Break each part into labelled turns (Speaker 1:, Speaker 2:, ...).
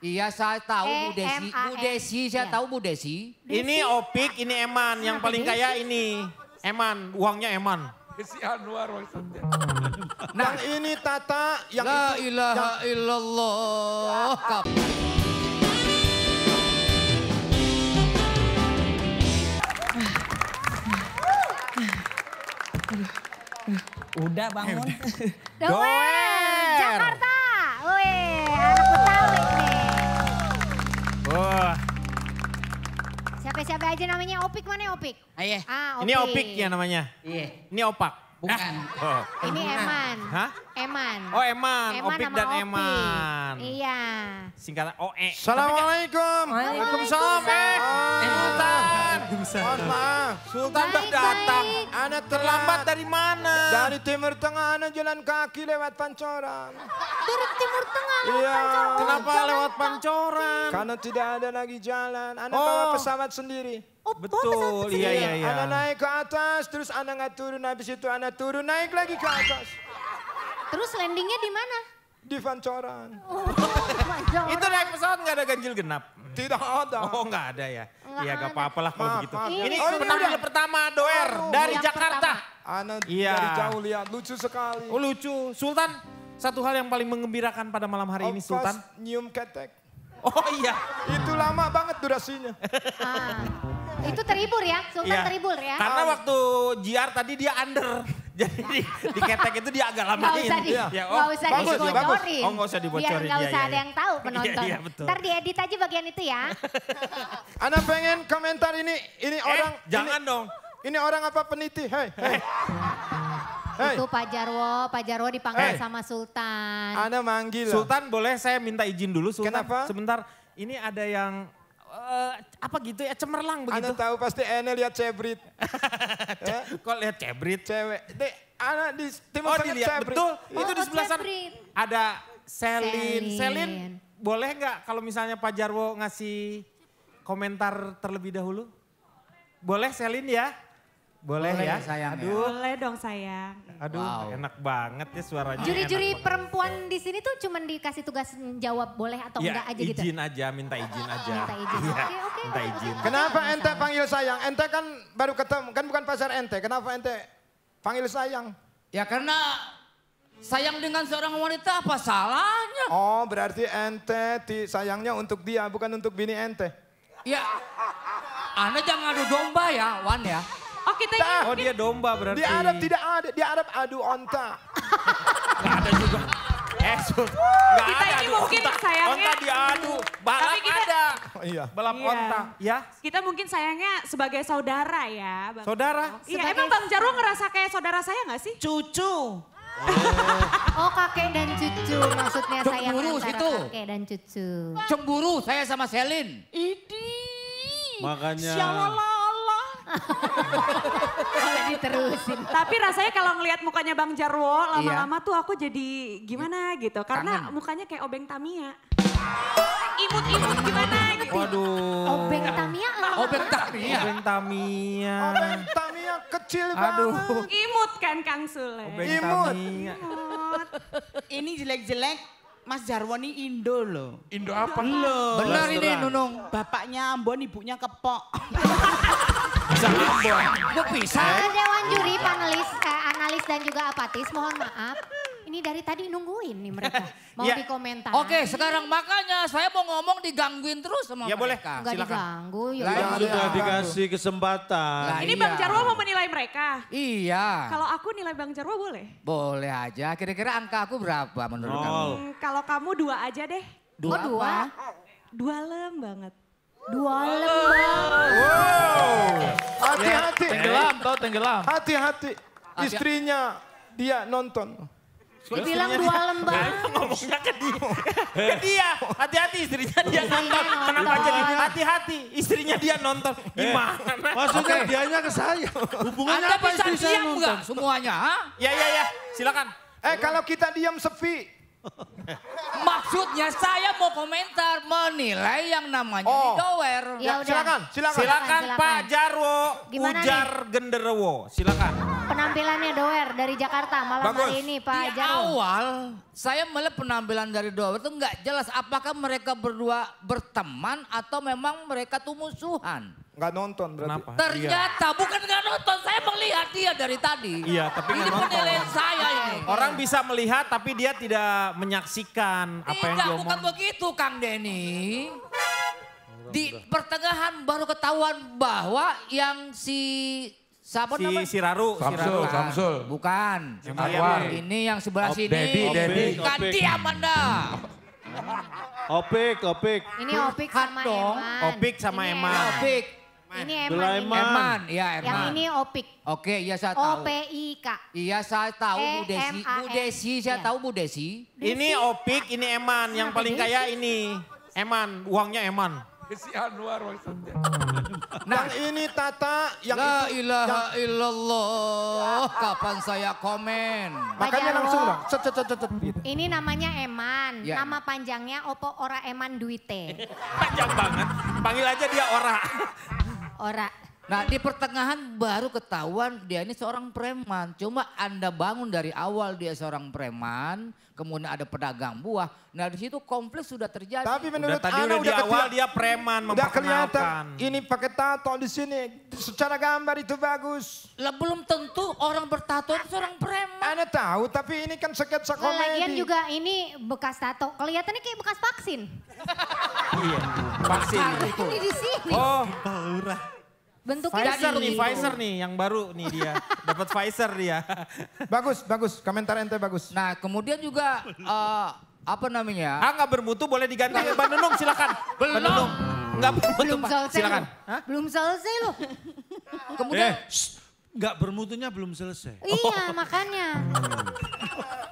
Speaker 1: Iya
Speaker 2: saya tahu e Bu Desi, Bu Desi saya ya. tahu Bu Desi. Ini Opik, ini
Speaker 1: Eman, yang paling kaya ini. Eman, uangnya Eman.
Speaker 3: Desi Anwar maksudnya.
Speaker 1: Nah, nah, yang ini Tata, yang La itu. ilaha yang... illallah. Udah bangun. Eh, Doer, Jakarta.
Speaker 2: siapa aja namanya? Opik mana Opik? Aye. ah Opik. Iya. Ah, Ini Opik ya namanya?
Speaker 1: Iya. Ini Opak? Bukan. Ah. Oh. Ini Eman. Hah? Eman. Oh Eman, Eman Opik dan Opik. Eman. Iya. Singkatan OE. Assalamualaikum. Waalaikumsalam. Eh, Sultan. Mohon maaf. Sultan baik, baik. datang. Anak terlambat dari mana? Dari Timur Tengah, anak jalan kaki lewat Pancoran. Dari Timur Tengah lewat iya. Pancoran? Kenapa jalan lewat Pancoran? Karena tidak ada lagi jalan. Ana oh. bawa pesawat sendiri. Oh, Betul, iya, iya, iya. Anak naik ke atas, terus anak nggak turun, habis itu anak turun, naik lagi ke atas. Terus landingnya di mana? Di Pancoran. Oh, Itu naik pesawat nggak ada ganjil genap? Tidak ada. Oh nggak ada ya? Iya gak apa-apa lah kalau begitu. Ini, oh, ini iya, iya. udah. pertama Doer Aduh, oh, dari Jakarta. Ana iya. dari jauh lihat, lucu sekali. Oh lucu. Sultan, satu hal yang paling mengembirakan pada malam hari Of ini Sultan. nyium ketek. Oh iya. Itu lama banget durasinya. ah. Itu terhibur ya, Sultan ya. terhibur ya. Karena waktu JR tadi dia under. Jadi di, di ketek itu dia agak lama ini. ya. oh, gak usah bagus, dibocorin. Oh gak usah dibocorin. Biar gak iya, usah ya, ada iya. yang tahu penonton. Iya, iya, betul. Ntar diedit aja bagian itu ya. Anda pengen komentar ini ini eh, orang. Jangan ini, dong. Ini orang apa peniti? Hei. Hey. Hey. Itu Pak Jarwo,
Speaker 2: Pak Jarwo dipanggil hey. sama Sultan. Anda manggil. Sultan
Speaker 1: boleh saya minta izin dulu Sultan? Kenapa? Sebentar, ini ada yang uh, apa gitu ya cemerlang begitu. Anda tahu pasti Ene lihat cebrit. eh? Kok lihat cebrit? Cewek. De, Ana di timur oh, dilihat, cebrit. Iya. oh, itu oh, di sebelah sana. Ada Selin. Selin, boleh nggak kalau misalnya Pak Jarwo ngasih komentar terlebih dahulu? Boleh Selin ya? Boleh, Boleh ya? ya sayang Aduh. Ya. Boleh dong sayang. Aduh wow. enak banget ya suaranya. Juri-juri perempuan di sini tuh cuman dikasih tugas jawab boleh atau ya, enggak aja izin gitu. izin aja, minta oh, izin oh, aja. minta izin. Iya, oke, oke. Okay, minta izin. Kenapa ente panggil sayang? Ente kan baru ketemu, kan bukan pasar ente. Kenapa ente panggil sayang? Ya karena sayang dengan seorang wanita apa salahnya? Oh berarti ente sayangnya untuk dia bukan untuk bini ente. Ya, Anda jangan adu domba ya Wan ya kita ini. Oh dia domba berarti. Di Arab tidak ada, di Arab adu onta. Gak ada juga. Esut. Eh, gak kita ini mungkin onta. sayangnya. Onta diadu, balap Tapi kita, ada. Oh, iya. Balap iya. onta. Ya.
Speaker 2: Kita mungkin sayangnya sebagai saudara ya. saudara? Iya, emang Bang Jarwo ngerasa kayak saudara saya gak sih? Cucu. Oh. oh kakek dan cucu maksudnya saya Cemburu itu. Kakek dan cucu. Cemburu saya sama Selin. Idi.
Speaker 3: Makanya. Syawala.
Speaker 2: Tapi rasanya kalau ngelihat mukanya Bang Jarwo lama-lama iya. tuh aku jadi gimana gitu. Karena Kangen. mukanya kayak obeng Tamia. Imut-imut gimana
Speaker 1: gitu. Waduh. Obeng Tamia. Obeng Tamia. Obeng Tamia. Obeng
Speaker 2: Tamia kecil Aduh. Imut kan Kang Sule. Obeng Imut. Imut. Ini jelek-jelek Mas Jarwo ini Indo loh. Indo apa? Loh. Benar ini Nunung. Bapaknya Ambon, ibunya Kepok. bisa Ambon. Gue bisa. Dewan juri, panelis, eh, analis dan juga apatis, mohon maaf. Ini dari tadi nungguin nih mereka. Mau ya. dikomentar. Oke, sekarang makanya saya mau ngomong digangguin terus sama ya, mereka. Boleh. Enggak diganggu. Ya Lain ya, sudah dikasih
Speaker 1: kesempatan.
Speaker 2: Nah, ini iya. Bang Jarwo mau menilai mereka? Iya. Kalau aku nilai Bang Jarwo boleh? Boleh aja. Kira-kira angka aku berapa menurut oh. kamu? Hmm, kalau kamu dua aja deh. Dua, oh, dua? Dua lem banget.
Speaker 1: Dua lembar. Wow. Hati-hati. Ya, tenggelam tau tenggelam. Hati-hati. Istrinya dia nonton. Bilang dua lembar Ngomongnya ke dia. Ke dia. Hati-hati istrinya dia nonton. Kenapa jadi hati-hati istrinya dia nonton. Eh, Gimana? Maksudnya okay. dianya ke saya. Hubungannya Anda apa istri saya nonton? Semuanya. Ha? Ya, ya, ya. Silakan. Eh kalau kita diam sepi,
Speaker 2: Maksudnya saya mau komentar menilai yang namanya oh. Ya, ya silakan, silakan. Silakan, silakan. Pak
Speaker 1: Jarwo Gimana Ujar nih? Genderwo. Silakan.
Speaker 2: Penampilannya Dower dari Jakarta malam Bagus. hari ini Pak Di Jarwo. awal saya melihat penampilan dari Dower itu nggak jelas apakah mereka berdua berteman atau memang mereka tuh musuhan. Gak nonton berarti. Kenapa? Ternyata iya. bukan nggak nonton, saya melihat dia dari tadi. Iya, tapi Ini penilaian saya Orang
Speaker 1: iya. bisa melihat tapi dia tidak menyaksikan apa yang diomong. bukan begitu Kang Denny. Di pertengahan baru ketahuan bahwa yang si
Speaker 2: Siapa si, Si Raru. Samsul, si Samsul. Bukan. Yang Ini
Speaker 1: yang sebelah Op, sini. Dedi, Dedi. Ganti Amanda.
Speaker 2: Opik, Opik.
Speaker 1: Ini Opik sama Eman. Opik sama Eman. Opik. Ini Eman. Eman. Eman. Ya, Eman. Yang ini Opik. Oke, iya saya tahu.
Speaker 2: OPIK. Iya saya tahu Bu Desi. E Bu
Speaker 1: Desi, saya iya. tahu Bu Desi. Ini Opik, ini Eman. Iya, yang paling kaya ini. Eman, uangnya Eman.
Speaker 3: Desi Anwar maksudnya.
Speaker 1: Nah, yang ini Tata, yang La ilaha illallah, kapan saya komen? Makanya
Speaker 2: langsung lah. cet, cet, cet, cet, gitu. Ini namanya Eman, iya, nama panjangnya Opo Ora Eman
Speaker 1: Duite. Panjang banget, panggil aja dia Ora.
Speaker 2: Ora. Nah di pertengahan baru ketahuan dia ini seorang preman. Cuma Anda bangun dari awal dia seorang preman. Kemudian ada pedagang buah. Nah di situ konflik sudah terjadi. Tapi menurut udah, tadi Ana udah, di awal dia
Speaker 1: preman Udah kelihatan ini pakai tato di sini. Secara gambar itu bagus. Lah belum tentu orang bertato itu seorang preman. Anda tahu tapi ini kan sketsa komedi. Lagian juga
Speaker 2: ini bekas tato. Kelihatannya kayak bekas vaksin.
Speaker 1: iya vaksin. Itu di sini. Oh. Baurah. Bentuknya Pfizer nih, Pfizer nih yang baru nih dia. Dapat Pfizer dia. bagus, bagus. Komentar ente
Speaker 2: bagus. Nah, kemudian juga uh, apa namanya?
Speaker 1: Ah nggak bermutu boleh diganti Mbak Nenung, silakan. Belum. Mbak bermutu Belum Pak. Silakan.
Speaker 2: Hah? Belum selesai loh. Kemudian eh,
Speaker 1: nggak bermutunya belum selesai. Iya, oh.
Speaker 2: makanya.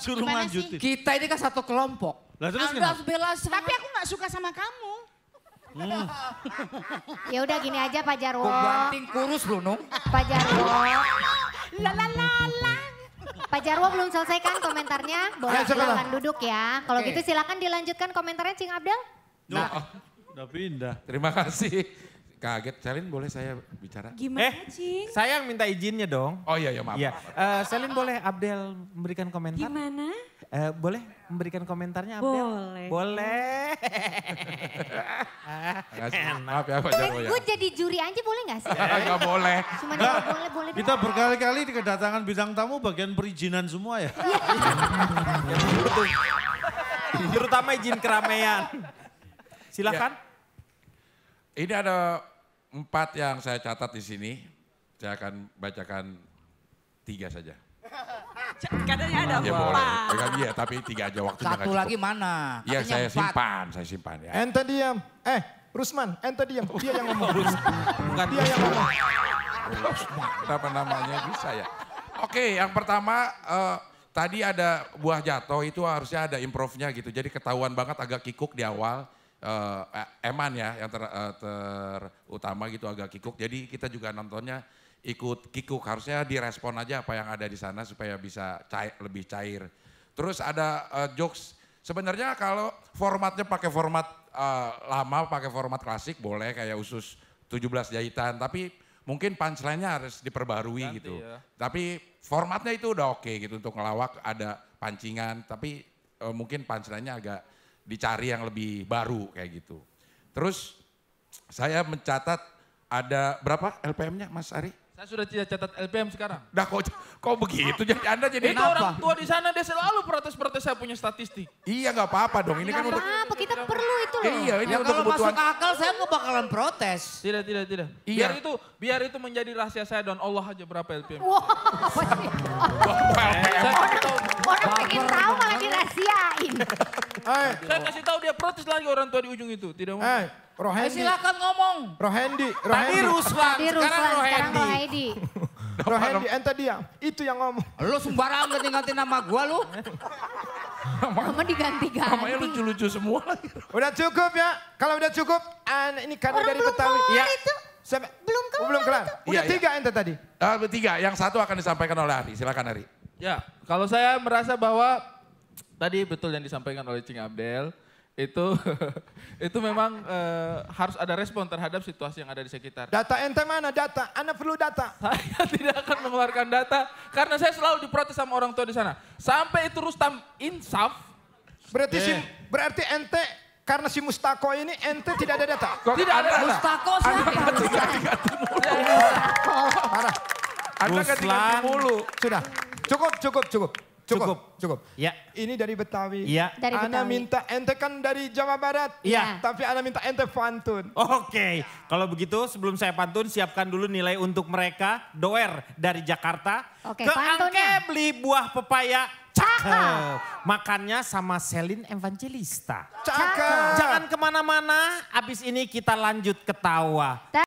Speaker 2: Suruh lanjutin. Kita ini kan satu kelompok. Lah terus Anda Bela Tapi aku nggak suka sama kamu. Hmm. ya udah gini aja Pak Jarwo. Banting kurus lu nung. Pak Jarwo. la la la la. Pak Jarwo belum selesaikan komentarnya? Boleh silahkan silakan duduk ya. Kalau gitu silakan dilanjutkan komentarnya Cing Abdel.
Speaker 3: Nah, udah pindah. Terima kasih kaget. Selin boleh saya bicara? Gimana, eh,
Speaker 1: Cing? Saya yang
Speaker 3: minta izinnya dong. Oh iya, iya maaf. Iya.
Speaker 1: Uh, Selin boleh Abdel memberikan komentar? Gimana? Uh, boleh memberikan komentarnya Abdel? Boleh. Boleh.
Speaker 3: maaf ya Pak Jarwo ya. Gue
Speaker 2: jadi juri aja boleh gak sih?
Speaker 3: gak boleh.
Speaker 2: Cuma gak ya, boleh, boleh. Kita
Speaker 3: berkali-kali di kedatangan bidang tamu bagian perizinan semua ya. Iya. Terutama izin keramaian. Ya. Silakan. Ya. Ini ada empat yang saya catat di sini. Saya akan bacakan tiga saja. Katanya ada ya, empat. Boleh. Ya, iya, tapi tiga aja waktu Satu lagi mana? Iya, saya empat. simpan, saya simpan ya. Ente diam. Eh, Rusman, ente diam. Oh, dia yang ngomong. Rusman. Bukan dia yang ngomong. Rusman, kenapa namanya bisa ya? Oke, yang pertama uh, tadi ada buah jatuh itu harusnya ada improvnya gitu. Jadi ketahuan banget agak kikuk di awal uh, Eman ya yang ter, uh, terutama gitu agak kikuk. Jadi kita juga nontonnya ikut kikuk. Harusnya direspon aja apa yang ada di sana supaya bisa cair, lebih cair. Terus ada uh, jokes. Sebenarnya kalau formatnya pakai format uh, lama, pakai format klasik boleh kayak usus 17 jahitan. Tapi mungkin punchline-nya harus diperbarui Ganti gitu. Ya. Tapi formatnya itu udah oke okay gitu untuk ngelawak ada pancingan. Tapi uh, mungkin punchline-nya agak dicari yang lebih baru kayak gitu. Terus saya mencatat ada berapa LPM-nya Mas Ari? Saya sudah tidak catat LPM sekarang. Dah kok, kok begitu? Jadi Anda jadi Itu orang tua di sana dia selalu protes-protes saya punya statistik. Iya nggak apa-apa dong. Ini gak kan apa, untuk
Speaker 2: apa kita perlu itu loh. Iya, ini ya, untuk kalau kebutuhan. masuk akal saya nggak bakalan protes.
Speaker 3: Tidak, tidak, tidak. Iya. Biar itu biar itu menjadi rahasia saya dan Allah aja berapa LPM.
Speaker 2: Wow. apa sih? Berapa
Speaker 3: LPM? Saya tahu. Orang pengen tahu malah dirahasiakan. Hai. Saya kasih tahu dia protes lagi orang tua di ujung itu. Tidak mau. Hai, Rohendi. Eh, silakan ngomong. Rohendi, Rohendi. Tadi Ruslan, Tadi Ruslan sekarang Rohendi. Sekarang
Speaker 2: Rohendi.
Speaker 1: Rohendi, ente dia. Itu yang ngomong. Lu sembarang ganti-ganti nama gua lu. Nama, diganti-ganti. Namanya lucu-lucu semua. Udah cukup ya. Kalau udah cukup, an, ini karena dari Betawi. ya Itu. Sampai, belum kelar. Belum kelar. Udah ya, tiga
Speaker 3: ya. ente tadi. Uh, ah, tiga, yang satu akan disampaikan oleh Ari. Silakan Ari. Ya, kalau saya merasa bahwa tadi betul yang disampaikan oleh Cing Abdel itu itu memang e, harus ada respon terhadap situasi yang ada di sekitar. Data ente mana data? Anda perlu data. Saya tidak akan mengeluarkan data karena saya selalu diprotes sama orang tua di sana. Sampai itu Rustam insaf. Berarti eh. si, berarti ente karena si Mustako ini
Speaker 1: ente tidak ada data. Kok tidak ada data. Mustako siapa? Anda ganti mulu. Sudah. Cukup, cukup, cukup. Cukup. Cukup. Ya. Ini dari Betawi. Iya. Dari Ana minta ente kan dari Jawa Barat. Iya. Tapi Ana minta ente pantun. Oke. Okay. Kalau begitu sebelum saya pantun siapkan dulu nilai untuk mereka. Doer dari Jakarta. Oke, okay, Ke pantunnya. Angke beli buah pepaya. Cakep. Makannya sama Selin Evangelista. Cakep. Jangan kemana-mana. Abis ini kita lanjut ketawa.